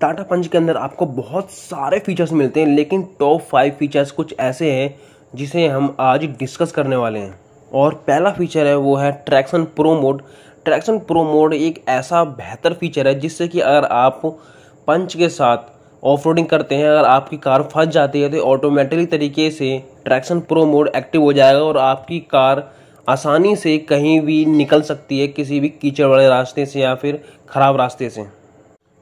टाटा पंच के अंदर आपको बहुत सारे फीचर्स मिलते हैं लेकिन टॉप फाइव फीचर्स कुछ ऐसे हैं जिसे हम आज डिस्कस करने वाले हैं और पहला फीचर है वो है traction pro mode traction pro mode एक ऐसा बेहतर फीचर है जिससे कि अगर आप पंच के साथ ऑफ करते हैं अगर आपकी कार फंस जाती है तो ऑटोमेटिकली तरीके से ट्रैक्शन प्रो मोड एक्टिव हो जाएगा और आपकी कार आसानी से कहीं भी निकल सकती है किसी भी कीचड़ वाले रास्ते से या फिर ख़राब रास्ते से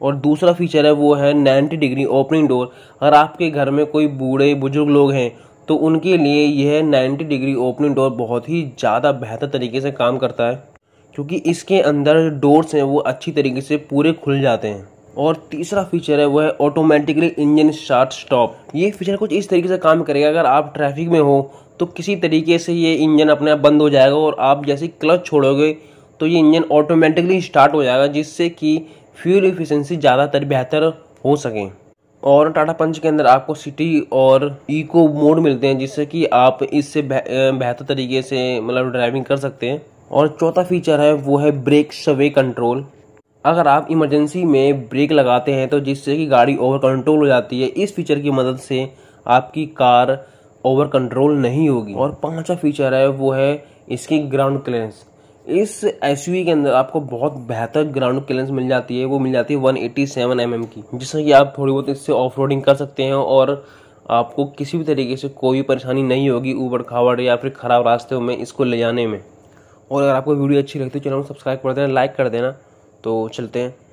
और दूसरा फीचर है वो है नाइन्टी डिग्री ओपनिंग डोर अगर आपके घर में कोई बूढ़े बुजुर्ग लोग हैं तो उनके लिए यह नाइन्टी डिग्री ओपनिंग डोर बहुत ही ज़्यादा बेहतर तरीके से काम करता है क्योंकि इसके अंदर डोर्स हैं वो अच्छी तरीके से पूरे खुल जाते हैं और तीसरा फीचर है वो है ऑटोमेटिकली इंजन स्टार्ट स्टॉप ये फीचर कुछ इस तरीके से काम करेगा अगर आप ट्रैफिक में हो तो किसी तरीके से ये इंजन अपने आप बंद हो जाएगा और आप जैसे क्लच छोड़ोगे तो ये इंजन ऑटोमेटिकली स्टार्ट हो जाएगा जिससे कि फ्यूल इफिशेंसी ज़्यादातर बेहतर हो सकें और टाटा पंच के अंदर आपको सिटी और इको मोड मिलते हैं जिससे कि आप इससे बेहतर तरीके से मतलब ड्राइविंग कर सकते हैं और चौथा फीचर है वो है ब्रेक सवे कंट्रोल अगर आप इमरजेंसी में ब्रेक लगाते हैं तो जिससे कि गाड़ी ओवर कंट्रोल हो जाती है इस फीचर की मदद से आपकी कार ओवर कंट्रोल नहीं होगी और पांचवा फीचर है वो है इसकी ग्राउंड क्लियरेंस इस एस के अंदर आपको बहुत बेहतर ग्राउंड क्लियरेंस मिल जाती है वो मिल जाती है 187 एटी mm की जिससे कि आप थोड़ी बहुत इससे ऑफ कर सकते हैं और आपको किसी भी तरीके से कोई परेशानी नहीं होगी उबड़ खावड़ या फिर ख़राब रास्ते में इसको ले जाने में और अगर आपको वीडियो अच्छी लगती है तो चैनल को सब्सक्राइब कर देना लाइक कर देना तो चलते हैं